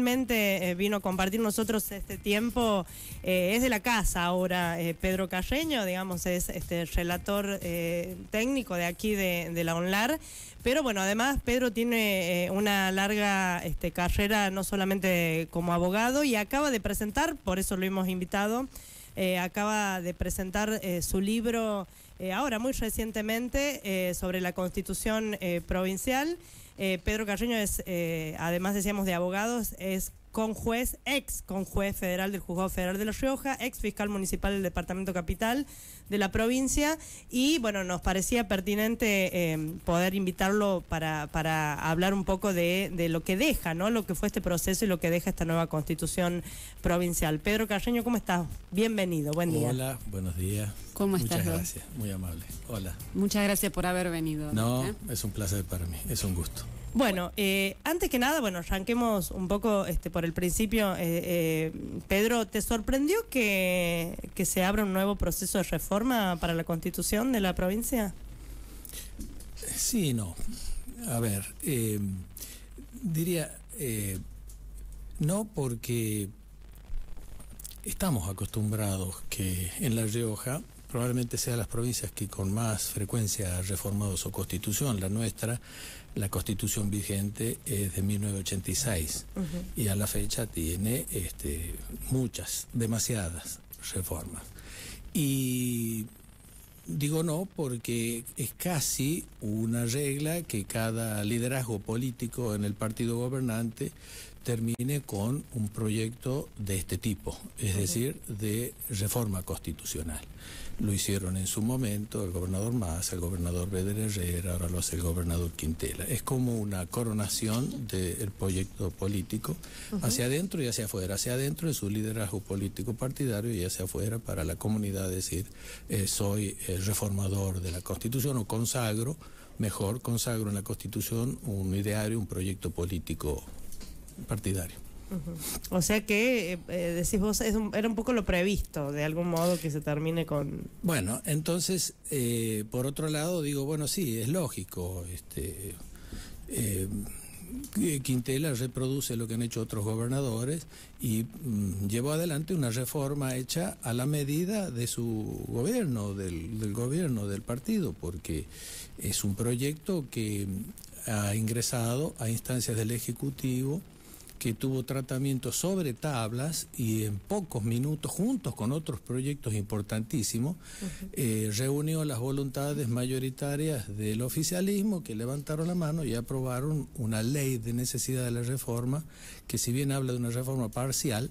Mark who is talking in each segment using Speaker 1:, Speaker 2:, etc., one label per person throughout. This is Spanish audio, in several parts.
Speaker 1: Realmente eh, vino a compartir nosotros este tiempo, eh, es de la casa ahora eh, Pedro Calleño, digamos, es este relator técnico de aquí de, la ONLAR, pero bueno, además Pedro tiene una larga este, carrera no solamente como abogado y acaba de presentar, por eso lo hemos invitado, acaba de presentar su libro ahora muy recientemente sobre la constitución provincial. Eh, Pedro Carreño es, eh, además decíamos de abogados, es conjuez, ex conjuez federal del Juzgado Federal de La Rioja, ex fiscal municipal del Departamento Capital de la provincia y bueno, nos parecía pertinente eh, poder invitarlo para, para hablar un poco de, de, lo que deja, ¿no? Lo que fue este proceso y lo que deja esta nueva constitución provincial. Pedro Carreño, ¿cómo estás? Bienvenido, buen día. Hola,
Speaker 2: buenos días. ¿Cómo estás? Muchas gracias, muy amable. Hola.
Speaker 1: Muchas gracias por haber venido. No, ¿Eh?
Speaker 2: es un placer para mí, es un gusto.
Speaker 1: Bueno, eh, antes que nada, bueno, arranquemos un poco este, por el principio. Eh, Pedro, ¿te sorprendió que, que se abra un nuevo proceso de reforma para la constitución de la provincia?
Speaker 2: Sí, no. A ver, diría, no porque estamos acostumbrados que en La Rioja probablemente sea las provincias que con más frecuencia ha reformado su constitución. La nuestra, la constitución vigente es de 1986 y a la fecha tiene este, muchas, demasiadas reformas. Y digo no porque es casi una regla que cada liderazgo político en el partido gobernante termine con un proyecto de este tipo, es decir, de reforma constitucional. Lo hicieron en su momento el gobernador Más, el gobernador Beder Herrera, ahora lo hace el gobernador Quintela. Es como una coronación del proyecto político hacia adentro y hacia afuera, hacia adentro de su liderazgo político partidario y hacia afuera para la comunidad decir eh, soy el reformador de la constitución o consagro, mejor consagro en la constitución un ideario, un proyecto político partidario.
Speaker 1: O sea que, eh, eh, decís vos, es era un poco lo previsto, de algún modo, que se termine con...
Speaker 2: Bueno, entonces, eh, por otro lado, digo, bueno, sí, es lógico. Este, Quintela reproduce lo que han hecho otros gobernadores y mm, llevó adelante una reforma hecha a la medida de su gobierno, del gobierno, del partido, porque es un proyecto que ha ingresado a instancias del Ejecutivo que tuvo tratamiento sobre tablas y en pocos minutos, juntos con otros proyectos importantísimos, eh, reunió las voluntades mayoritarias del oficialismo que levantaron la mano y aprobaron una ley de necesidad de la reforma, que si bien habla de una reforma parcial,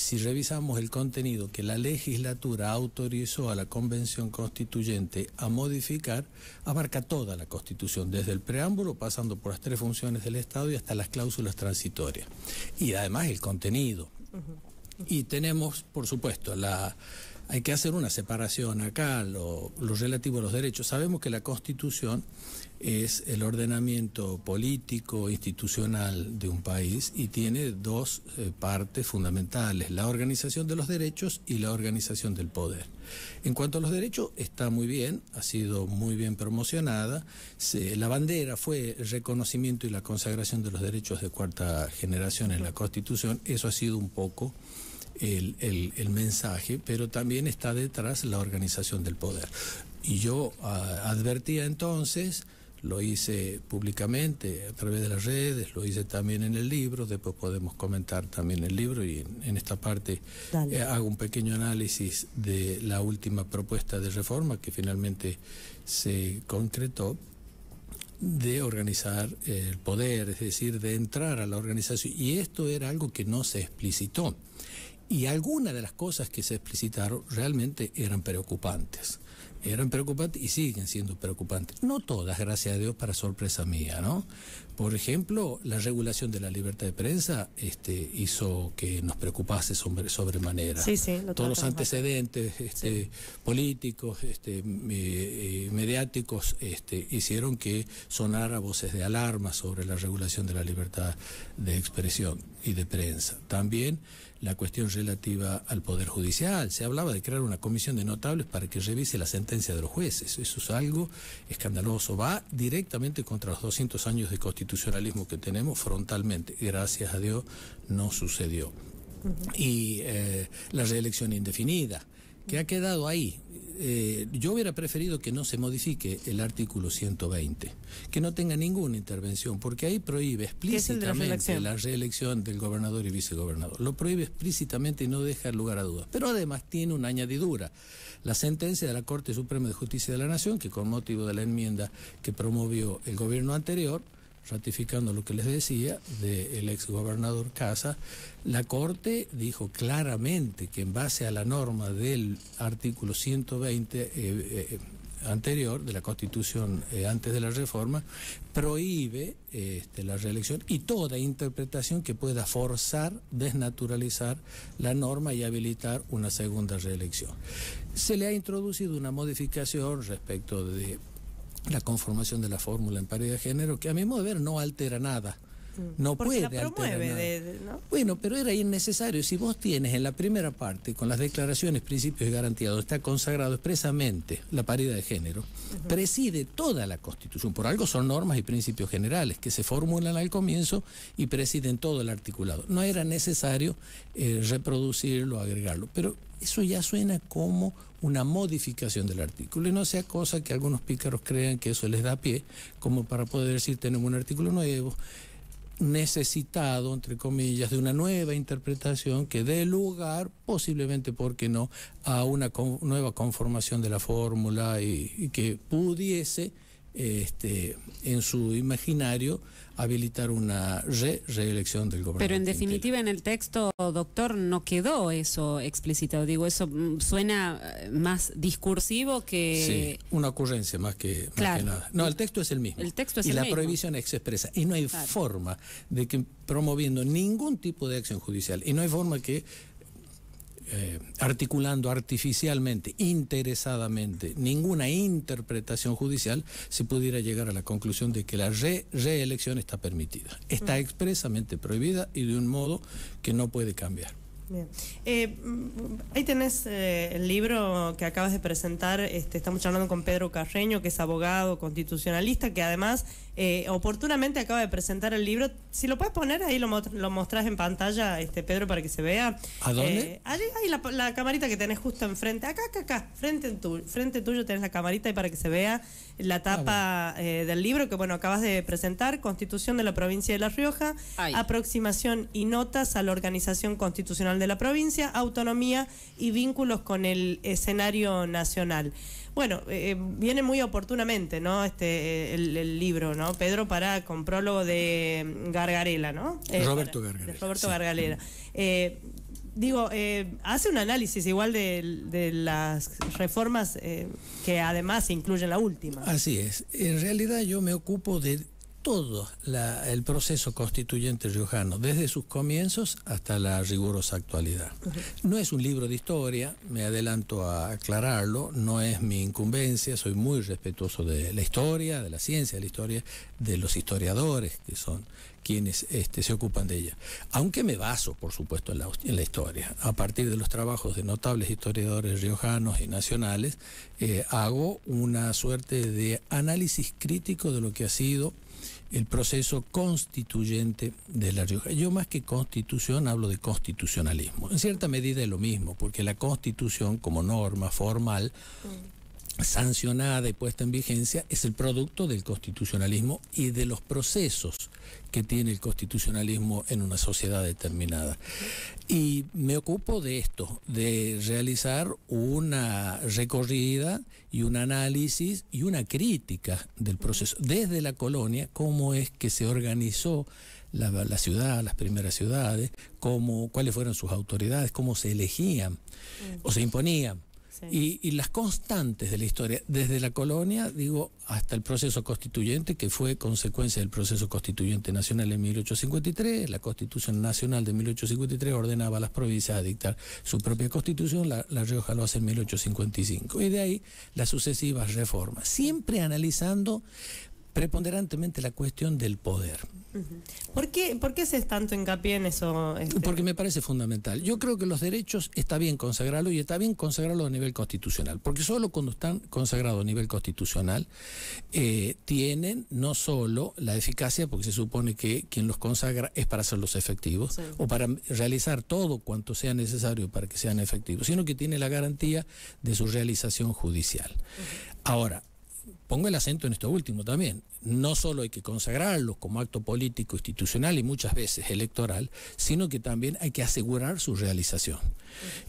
Speaker 2: si revisamos el contenido que la legislatura autorizó a la Convención Constituyente a modificar, abarca toda la Constitución, desde el preámbulo, pasando por las tres funciones del Estado y hasta las cláusulas transitorias. Y además el contenido. Y tenemos, por supuesto, la... Hay que hacer una separación acá, lo relativo a los derechos. Sabemos que la Constitución es el ordenamiento político, institucional de un país y tiene dos eh, partes fundamentales, la organización de los derechos y la organización del poder. En cuanto a los derechos, está muy bien, ha sido muy bien promocionada. la bandera fue el reconocimiento y la consagración de los derechos de cuarta generación en la Constitución. Eso ha sido un poco... El, mensaje, pero también está detrás la organización del poder. Y yo ah, advertía entonces lo hice públicamente a través de las redes, lo hice también en el libro, después podemos comentar también el libro y en, esta parte eh, hago un pequeño análisis de la última propuesta de reforma que finalmente se concretó de organizar el poder, es decir, de entrar a la organización. Y esto era algo que no se explicitó. Y algunas de las cosas que se explicitaron realmente eran preocupantes eran preocupantes y siguen siendo preocupantes. No todas, gracias a Dios, para sorpresa mía, ¿no? Por ejemplo, la regulación de la libertad de prensa este, hizo que nos preocupase sobre, sobremanera. Sí, Todos los antecedentes este, políticos, este, eh, mediáticos, este, hicieron que sonara voces de alarma sobre la regulación de la libertad de expresión y de prensa. También la cuestión relativa al Poder Judicial. Se hablaba de crear una comisión de notables para que revise la sentencia de los jueces. Eso es algo escandaloso. Va directamente contra los 200 años de constitucionalismo que tenemos frontalmente. Gracias a Dios no sucedió. Y eh, la reelección indefinida que ha quedado ahí. Eh, yo hubiera preferido que no se modifique el artículo 120, que no tenga ninguna intervención, porque ahí prohíbe explícitamente la, reelección del gobernador y vicegobernador. Lo prohíbe explícitamente y no deja lugar a dudas. Pero además tiene una añadidura. La sentencia de la Corte Suprema de Justicia de la Nación, que con motivo de la enmienda que promovió el gobierno anterior, ratificando lo que les decía del exgobernador Casa, la Corte dijo claramente que en base a la norma del artículo 120 eh, eh, anterior, de la Constitución eh, antes de la reforma, prohíbe este, la reelección y toda interpretación que pueda forzar, desnaturalizar la norma y habilitar una segunda reelección. Se le ha introducido una modificación respecto de la conformación de la fórmula en paridad de género, que a mi modo de ver no altera nada. Mm. No puede alterar Bueno, pero era innecesario. Si vos tienes en la primera parte, con las declaraciones, principios y garantías, está consagrado expresamente la paridad de género, preside toda la Constitución. Por algo son normas y principios generales que se formulan al comienzo y presiden todo el articulado. No era necesario eh, reproducirlo, agregarlo. Pero eso ya suena como una modificación del artículo y no sea cosa que algunos pícaros crean que eso les da pie, como para poder decir tenemos un artículo nuevo necesitado, entre comillas, de una nueva interpretación que dé lugar, posiblemente, porque no?, a una nueva conformación de la fórmula y que pudiese este, en su imaginario habilitar una reelección del gobierno Pero en
Speaker 1: definitiva en el texto, doctor, no quedó eso explicitado. Digo, eso suena eh, más discursivo que...
Speaker 2: Sí, una ocurrencia más que, claro. nada. No, el texto es el mismo. El texto y la prohibición es expresa. Y no hay forma de que promoviendo ningún tipo de acción judicial. Y no hay forma que eh, articulando artificialmente, interesadamente, ninguna interpretación judicial, se pudiera llegar a la conclusión de que la reelección está permitida. Está expresamente prohibida y de un modo que no puede cambiar.
Speaker 1: Bien. Eh, mm, ahí tenés eh, el libro que acabas de presentar. Este, estamos charlando con Pedro Carreño, que es abogado constitucionalista, que además eh, oportunamente acaba de presentar el libro. Si lo puedes poner ahí, lo, lo mostrás en pantalla, este Pedro, para que se vea. ¿A dónde? hay la, camarita que tenés justo enfrente. Acá, acá, acá. Frente, tu, frente tuyo tenés la camarita y para que se vea la ah, tapa del libro que, bueno, acabas de presentar: Constitución de la Provincia de La Rioja, aproximación y notas a la organización constitucional de la provincia, autonomía y vínculos con el escenario nacional. Bueno, eh, eh, viene muy oportunamente, ¿no? Este eh, el, libro, ¿no? Pedro para con prólogo de mm, Gargarela, ¿no? Roberto Gargarela. Roberto digo, hace un análisis igual de, las reformas que además incluyen la última.
Speaker 2: Así es. En realidad yo me ocupo de todo el proceso constituyente riojano, desde sus comienzos hasta la rigurosa actualidad. No es un libro de historia, me adelanto a aclararlo, no es mi incumbencia, soy muy respetuoso de la historia, de la ciencia de la historia, de los historiadores que son quienes este, se ocupan de ella. Aunque me baso, por supuesto, en la, historia. A partir de los trabajos de notables historiadores riojanos y nacionales, eh, hago una suerte de análisis crítico de lo que ha sido el proceso constituyente de La Rioja. Yo más que constitución hablo de constitucionalismo. En cierta medida es lo mismo, porque la constitución como norma formal mm sancionada y puesta en vigencia es el producto del constitucionalismo y de los procesos que tiene el constitucionalismo en una sociedad determinada. Y me ocupo de esto, de realizar una recorrida y un análisis y una crítica del proceso desde la colonia, cómo es que se organizó la, ciudad, las primeras ciudades, cómo, cuáles fueron sus autoridades, cómo se elegían o se imponían y, las constantes de la historia, desde la colonia, digo, hasta el proceso constituyente, que fue consecuencia del proceso constituyente nacional en 1853, la constitución nacional de 1853 ordenaba a las provincias a dictar su propia constitución, la, la Rioja lo hace en 1855, y de ahí las sucesivas reformas, siempre analizando preponderantemente la cuestión del poder. ¿Por qué, ¿Por qué haces tanto hincapié en eso? Este? Porque me parece fundamental. Yo creo que los derechos está bien consagrarlos y está bien consagrarlos a nivel constitucional, porque solo cuando están consagrados a nivel constitucional eh, tienen no solo la eficacia, porque se supone que quien los consagra es para hacerlos efectivos o para realizar todo cuanto sea necesario para que sean efectivos, sino que tiene la garantía de su realización judicial. Ahora, pongo el acento en esto último también. No solo hay que consagrarlo como acto político, institucional y muchas veces electoral, sino que también hay que asegurar su realización.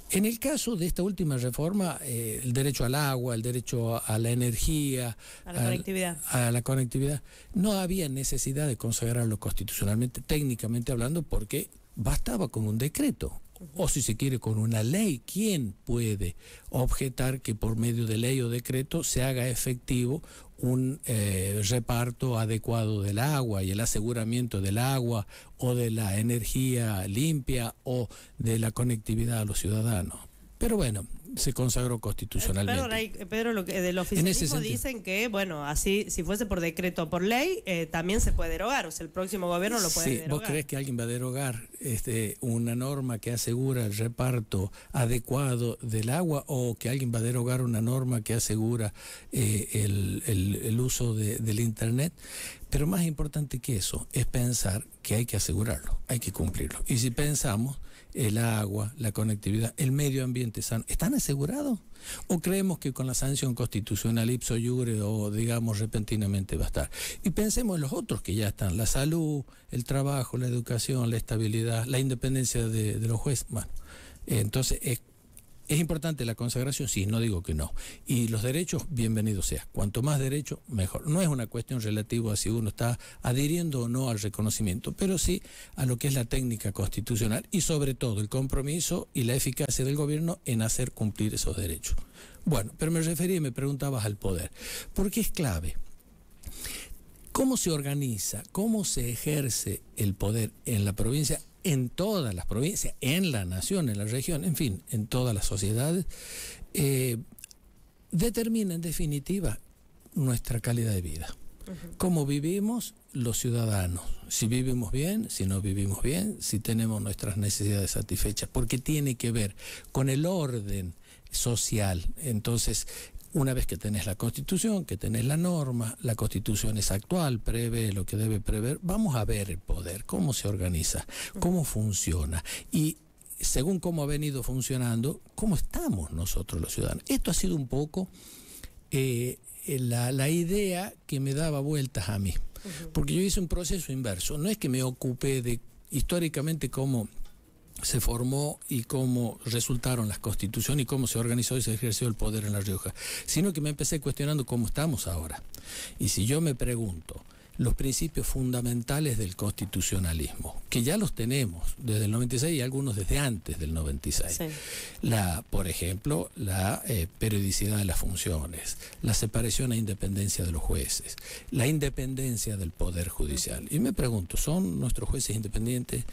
Speaker 2: En el caso de esta última reforma, eh, el derecho al agua, el derecho a, la energía, a la conectividad, no había necesidad de consagrarlo constitucionalmente, técnicamente hablando, porque bastaba con un decreto o si se quiere con una ley, ¿quién puede objetar que por medio de ley o decreto se haga efectivo un eh, reparto adecuado del agua y el aseguramiento del agua o de la energía limpia o de la conectividad a los ciudadanos? Pero bueno, se consagró constitucionalmente. Pedro,
Speaker 1: eh, Pedro lo que, eh, del oficialismo dicen que, bueno, así, si fuese por decreto o por ley, eh, también se puede derogar, o sea, el próximo gobierno lo puede sí, ¿Vos crees
Speaker 2: que alguien va a derogar este, una norma que asegura el reparto adecuado del agua o que alguien va a derogar una norma que asegura el, uso del Internet? Pero más importante que eso es pensar que hay que asegurarlo, hay que cumplirlo. Y si pensamos el agua, la conectividad, el medio ambiente sano, ¿están asegurados? ¿O creemos que con la sanción constitucional ipso iure o digamos repentinamente va a estar? Y pensemos en los otros que ya están, la salud, el trabajo, la educación, la estabilidad, la independencia de, los jueces. Bueno, entonces es es importante la consagración, sí, no digo que no. Y los derechos, bienvenidos sea. Cuanto más derechos, mejor. No es una cuestión relativa a si uno está adhiriendo o no al reconocimiento, pero sí a lo que es la técnica constitucional y sobre todo el compromiso y la eficacia del gobierno en hacer cumplir esos derechos. Bueno, pero me refería y me preguntabas al poder, porque es clave. ¿Cómo se organiza, cómo se ejerce el poder en la provincia en todas las provincias, en la nación, en la región, en fin, en todas las sociedades, eh, determina en definitiva nuestra calidad de vida. Cómo vivimos los ciudadanos, si vivimos bien, si no vivimos bien, si tenemos nuestras necesidades satisfechas, porque tiene que ver con el orden social. Entonces, una vez que tenés la constitución, que tenés la norma, la constitución es actual, prevé lo que debe prever, vamos a ver el poder, cómo se organiza, cómo funciona. Y según cómo ha venido funcionando, cómo estamos nosotros los ciudadanos. Esto ha sido un poco eh, la, la, idea que me daba vueltas a mí, porque yo hice un proceso inverso. No es que me ocupé de históricamente cómo se formó y cómo resultaron las constituciones y cómo se organizó y se ejerció el poder en La Rioja, sino que me empecé cuestionando cómo estamos ahora. Y si yo me pregunto, los principios fundamentales del constitucionalismo, que ya los tenemos desde el 96 y algunos desde antes del 96. La, por ejemplo, la eh, periodicidad de las funciones, la separación e independencia de los jueces, la independencia del Poder Judicial. Y me pregunto, ¿son nuestros jueces independientes?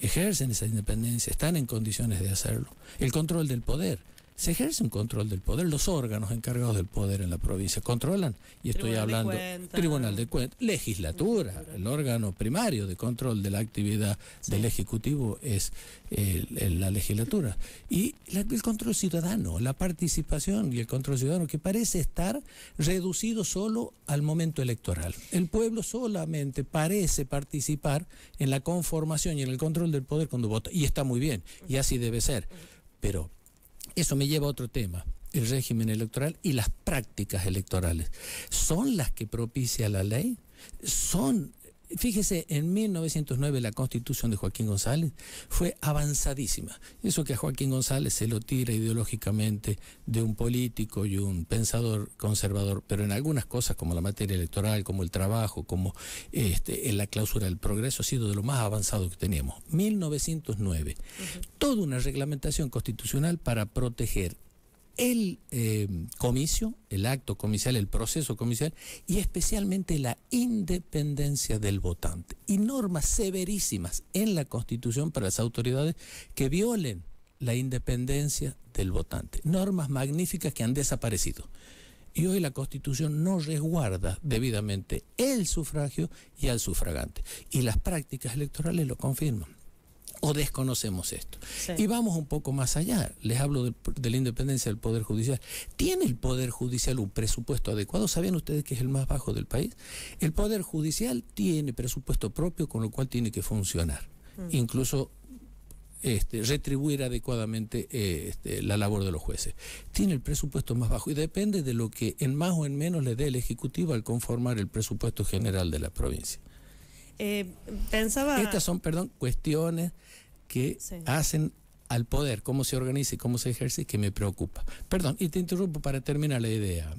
Speaker 2: ¿Ejercen esa independencia? ¿Están en condiciones de hacerlo? El control del poder se ejerce un control del poder, los órganos encargados del poder en la provincia controlan, y estoy hablando, de Tribunal de Cuentas, legislatura, el órgano primario de control de la actividad del Ejecutivo es la legislatura, y el control ciudadano, la participación y el control ciudadano que parece estar reducido solo al momento electoral. El pueblo solamente parece participar en la conformación y en el control del poder cuando vota, y está muy bien, y así debe ser, pero eso me lleva a otro tema, el régimen electoral y las prácticas electorales. ¿Son las que propicia la ley? ¿Son Fíjese, en 1909 la constitución de Joaquín González fue avanzadísima. Eso que a Joaquín González se lo tira ideológicamente de un político y un pensador conservador, pero en algunas cosas como la materia electoral, como el trabajo, como este, en la clausura del progreso, ha sido de lo más avanzado que teníamos. 1909. Toda una reglamentación constitucional para proteger el eh, comicio, el acto comicial, el proceso comicial y especialmente la independencia del votante. Y normas severísimas en la Constitución para las autoridades que violen la independencia del votante. Normas magníficas que han desaparecido. Y hoy la Constitución no resguarda debidamente el sufragio y al sufragante. Y las prácticas electorales lo confirman o desconocemos esto. Y vamos un poco más allá. Les hablo de, la independencia del Poder Judicial. ¿Tiene el Poder Judicial un presupuesto adecuado? ¿Sabían ustedes que es el más bajo del país? El Poder Judicial tiene presupuesto propio, con lo cual tiene que funcionar. Mm. Incluso este, retribuir adecuadamente este, la labor de los jueces. Tiene el presupuesto más bajo y depende de lo que en más o en menos le dé el Ejecutivo al conformar el presupuesto general de la provincia. Eh, pensaba... Estas son, perdón, cuestiones que hacen al poder, cómo se organiza y cómo se ejerce, que me preocupa. Perdón, y te interrumpo para terminar la idea.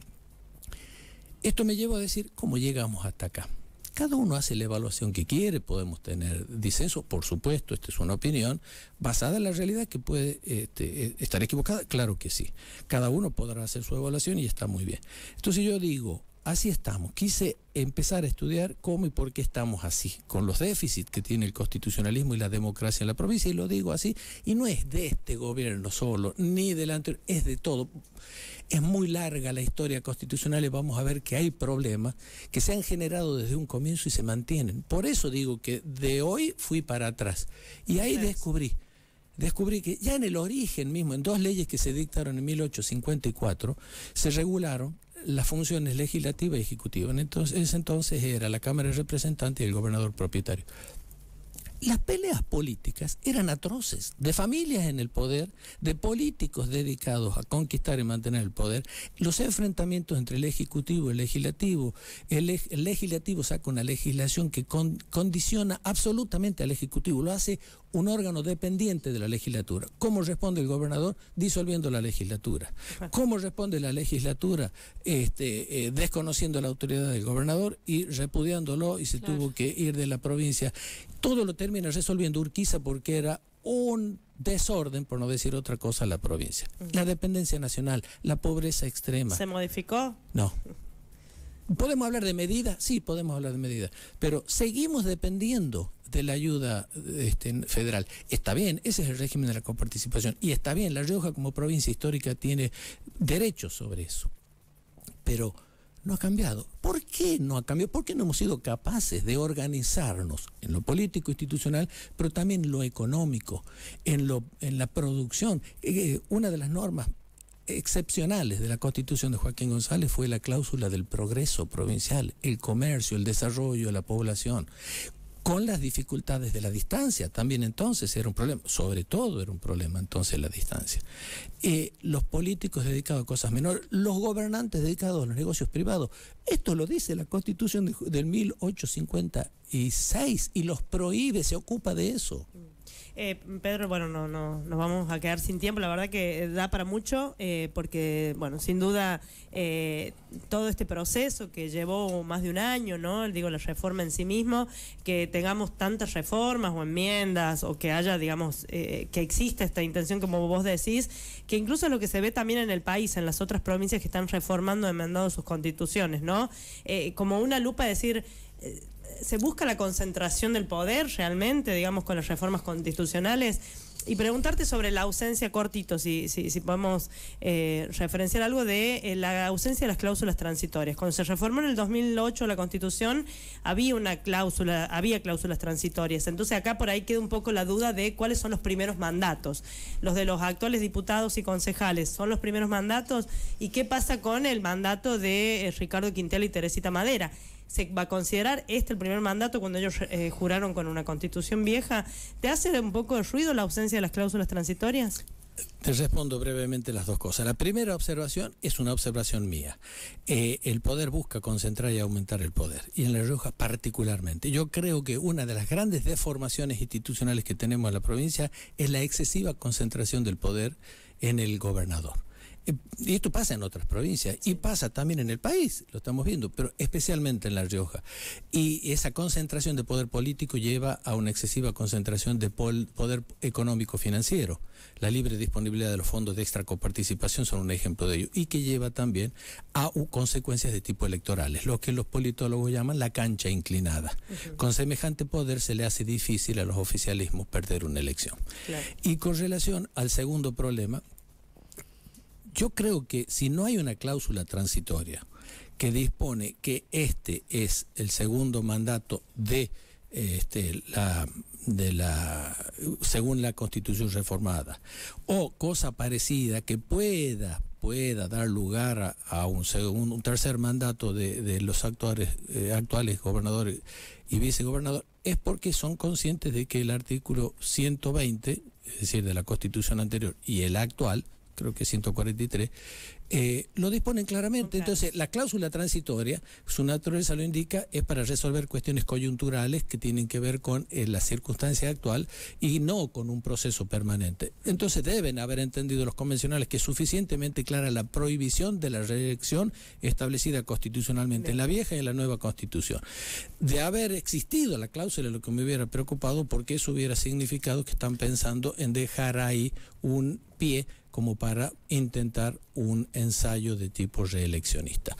Speaker 2: Esto me lleva a decir cómo llegamos hasta acá. Cada uno hace la evaluación que quiere, podemos tener disenso, por supuesto, esta es una opinión, basada en la realidad que puede este, eh, estar equivocada, claro que sí. Cada uno podrá hacer su evaluación y está muy bien. Entonces yo digo, así estamos. Quise empezar a estudiar cómo y por qué estamos así, con los déficits que tiene el constitucionalismo y la democracia en la provincia, y lo digo así, y no es de este gobierno solo, ni del anterior, es de todo. Es muy larga la historia constitucional y vamos a ver que hay problemas que se han generado desde un comienzo y se mantienen. Por eso digo que de hoy fui para atrás. Y ahí descubrí, descubrí que ya en el origen mismo, en dos leyes que se dictaron en 1854, se regularon las funciones legislativa y ejecutiva. Entonces, entonces era la Cámara de Representantes y el gobernador propietario. Las peleas políticas eran atroces, de familias en el poder, de políticos dedicados a conquistar y mantener el poder. Los enfrentamientos entre el Ejecutivo y el Legislativo. El, Legislativo saca una legislación que condiciona absolutamente al Ejecutivo, lo hace un órgano dependiente de la legislatura. ¿Cómo responde el gobernador? Disolviendo la legislatura. ¿Cómo responde la legislatura? Este, eh, desconociendo la autoridad del gobernador y repudiándolo y se tuvo que ir de la provincia. Todo lo termina resolviendo Urquiza porque era un desorden, por no decir otra cosa, la provincia. La dependencia nacional, la pobreza extrema. ¿Se modificó? No. ¿Podemos hablar de medidas? Sí, podemos hablar de medidas. Pero seguimos dependiendo de la ayuda este, federal. Está bien, ese es el régimen de la coparticipación. Y está bien, La Rioja como provincia histórica tiene derechos sobre eso. Pero no ha cambiado. ¿Por qué no ha cambiado? por qué no hemos sido capaces de organizarnos en lo político institucional, pero también en lo económico, en, lo, en la producción. Eh, eh, una de las normas excepcionales de la constitución de Joaquín González fue la cláusula del progreso provincial, el comercio, el desarrollo, la población con las dificultades de la distancia. También entonces era un problema, sobre todo era un problema entonces la distancia. Eh, los políticos dedicados a cosas menores, los gobernantes dedicados a los negocios privados. Esto lo dice la Constitución del 1856 y los prohíbe, se ocupa de eso.
Speaker 1: Eh, Pedro, bueno, no, no, nos vamos a quedar sin tiempo. La verdad que da para mucho, eh, porque, bueno, sin duda, eh, todo este proceso que llevó más de un año, ¿no? Digo, la reforma en sí mismo, que tengamos tantas reformas o enmiendas, o que haya, digamos, que exista esta intención, como vos decís, que incluso lo que se ve también en el país, en las otras provincias que están reformando, enmendando sus constituciones, ¿no? como una lupa decir se busca la concentración del poder realmente, digamos, con las reformas constitucionales. Y preguntarte sobre la ausencia, cortito, si, si, podemos eh, referenciar algo de eh, la ausencia de las cláusulas transitorias. Cuando se reformó en el 2008 la Constitución, había una cláusula, había cláusulas transitorias. Entonces acá por ahí queda un poco la duda de cuáles son los primeros mandatos. Los de los actuales diputados y concejales son los primeros mandatos y qué pasa con el mandato de eh, Ricardo Quintela y Teresita Madera se va a considerar este el primer mandato cuando ellos eh, juraron con una constitución vieja. ¿Te hace un poco de ruido la ausencia de las cláusulas transitorias?
Speaker 2: Te respondo brevemente las dos cosas. La primera observación es una observación mía. Eh, el poder busca concentrar y aumentar el poder, y en La Rioja particularmente. Yo creo que una de las grandes deformaciones institucionales que tenemos en la provincia es la excesiva concentración del poder en el gobernador. Y esto pasa en otras provincias y pasa también en el país, lo estamos viendo, pero especialmente en La Rioja. Y esa concentración de poder político lleva a una excesiva concentración de poder económico financiero. La libre disponibilidad de los fondos de extra coparticipación son un ejemplo de ello y que lleva también a consecuencias de tipo electorales, lo que los politólogos llaman la cancha inclinada. Con semejante poder se le hace difícil a los oficialismos perder una elección. Y con relación al segundo problema, yo creo que si no hay una cláusula transitoria que dispone que este es el segundo mandato de eh, este, la, de la, según la Constitución reformada, o cosa parecida que pueda, pueda dar lugar a, un, segundo, un, tercer mandato de, los actuales, eh, actuales gobernadores y vicegobernador, es porque son conscientes de que el artículo 120, es decir, de la Constitución anterior y el actual, creo que 143, eh, lo disponen claramente. Entonces, la cláusula transitoria, su naturaleza lo indica, es para resolver cuestiones coyunturales que tienen que ver con eh, la circunstancia actual y no con un proceso permanente. Entonces, deben haber entendido los convencionales que es suficientemente clara la prohibición de la reelección establecida constitucionalmente en la vieja y en la nueva constitución. De haber existido la cláusula, lo que me hubiera preocupado, porque eso hubiera significado que están pensando en dejar ahí un pie como para intentar un ensayo de tipo reeleccionista.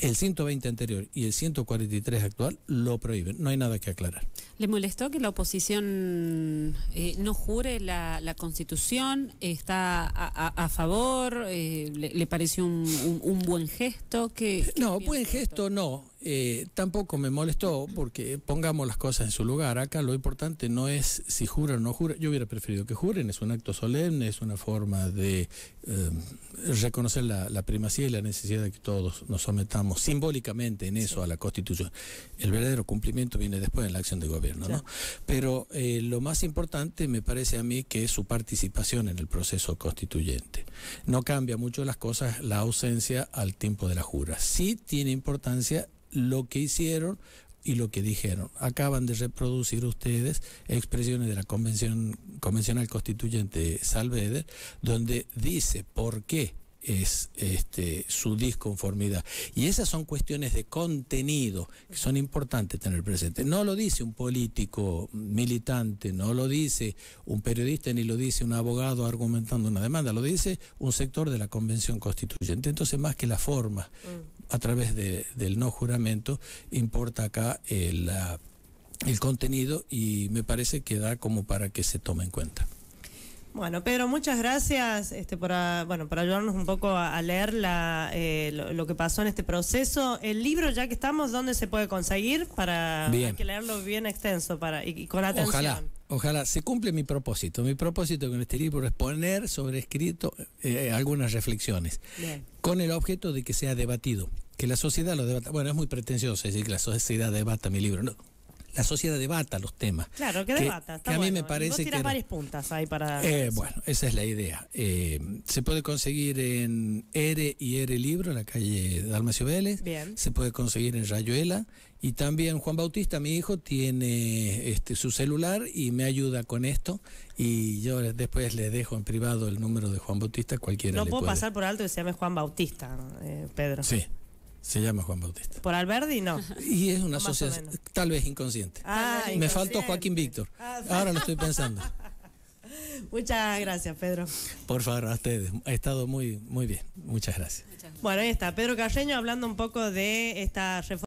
Speaker 2: El 120 anterior y el 143 actual lo prohíben, no hay nada que aclarar.
Speaker 1: ¿Le molestó que la oposición eh, no jure
Speaker 2: la, constitución? ¿Está a, favor? Eh, le, pareció un, buen gesto? no, buen gesto no. Eh, tampoco me molestó porque pongamos las cosas en su lugar. Acá lo importante no es si juran o no juran... Yo hubiera preferido que juren, es un acto solemne, es una forma de eh, reconocer la, primacía y la necesidad de que todos nos sometamos simbólicamente en eso a la Constitución. El verdadero cumplimiento viene después en la acción de gobierno, ¿no? Pero eh, lo más importante me parece a mí que es su participación en el proceso constituyente. No cambia mucho las cosas la ausencia al tiempo de la jura. Sí tiene importancia lo que hicieron y lo que dijeron. Acaban de reproducir ustedes expresiones de la Convención Convencional Constituyente Salveder, donde dice por qué es este, su disconformidad. Y esas son cuestiones de contenido que son importantes tener presente. No lo dice un político militante, no lo dice un periodista, ni lo dice un abogado argumentando una demanda, lo dice un sector de la Convención Constituyente. Entonces, más que la forma, mm. a través del no juramento, importa acá el, eh, el contenido y me parece que da como para que se tome en cuenta.
Speaker 1: Bueno, Pedro, muchas gracias este, por, ah, bueno, para ayudarnos un poco a, leer eh, lo, que pasó en este proceso. El libro, ya que estamos, ¿dónde se puede conseguir? Para Hay que leerlo bien extenso para, y, con atención. Ojalá,
Speaker 2: ojalá. Se cumple mi propósito. Mi propósito con este libro es poner sobre escrito eh, eh, algunas reflexiones. Con el objeto de que sea debatido. Que la sociedad lo debata. Bueno, es muy pretencioso decir que la sociedad debata mi libro. No, la sociedad debata los temas. Claro, que, debata. a mí me parece varias
Speaker 1: puntas ahí para. Eh, bueno,
Speaker 2: esa es la idea. Eh, se puede conseguir en Ere y Ere Libro, en la calle Dalmacio Vélez. Bien. Se puede conseguir en Rayuela. Y también Juan Bautista, mi hijo, tiene este, su celular y me ayuda con esto. Y yo después le dejo en privado el número de Juan Bautista, cualquiera. No puedo pasar
Speaker 1: por alto que se llame Juan Bautista,
Speaker 2: eh, Pedro. Sí. Se llama Juan Bautista. ¿Por Alberdi? No. Y es una asociación, tal vez inconsciente.
Speaker 1: Ah, Me faltó Joaquín
Speaker 2: Víctor. Ah, Ahora lo estoy pensando.
Speaker 1: Muchas gracias, Pedro.
Speaker 2: Por favor, a ustedes. Ha estado muy, muy bien. Muchas gracias.
Speaker 1: Bueno, ahí está. Pedro Carreño hablando un poco de esta reforma.